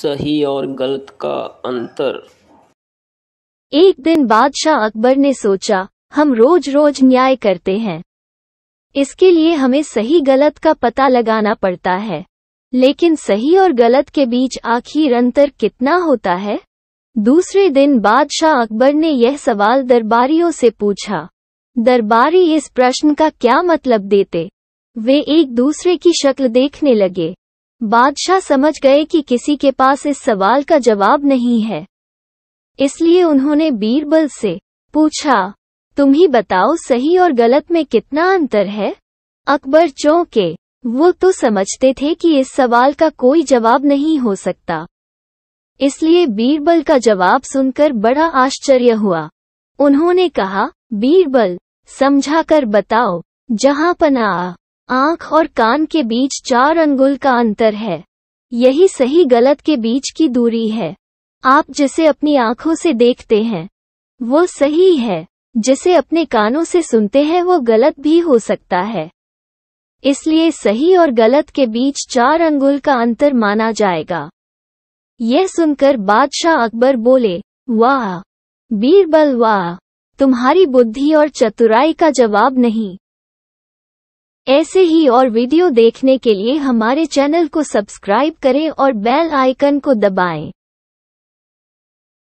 सही और गलत का अंतर एक दिन बादशाह अकबर ने सोचा हम रोज रोज न्याय करते हैं इसके लिए हमें सही गलत का पता लगाना पड़ता है लेकिन सही और गलत के बीच आखिर अंतर कितना होता है दूसरे दिन बादशाह अकबर ने यह सवाल दरबारियों से पूछा दरबारी इस प्रश्न का क्या मतलब देते वे एक दूसरे की शक्ल देखने लगे बादशाह समझ गए कि किसी के पास इस सवाल का जवाब नहीं है इसलिए उन्होंने बीरबल से पूछा तुम ही बताओ सही और गलत में कितना अंतर है अकबर चौंके वो तो समझते थे कि इस सवाल का कोई जवाब नहीं हो सकता इसलिए बीरबल का जवाब सुनकर बड़ा आश्चर्य हुआ उन्होंने कहा बीरबल समझा कर बताओ जहां पना आंख और कान के बीच चार अंगुल का अंतर है यही सही गलत के बीच की दूरी है आप जिसे अपनी आंखों से देखते हैं वो सही है जिसे अपने कानों से सुनते हैं वो गलत भी हो सकता है इसलिए सही और गलत के बीच चार अंगुल का अंतर माना जाएगा यह सुनकर बादशाह अकबर बोले वाह बीरबल वाह तुम्हारी बुद्धि और चतुराई का जवाब नहीं ऐसे ही और वीडियो देखने के लिए हमारे चैनल को सब्सक्राइब करें और बेल आइकन को दबाएं।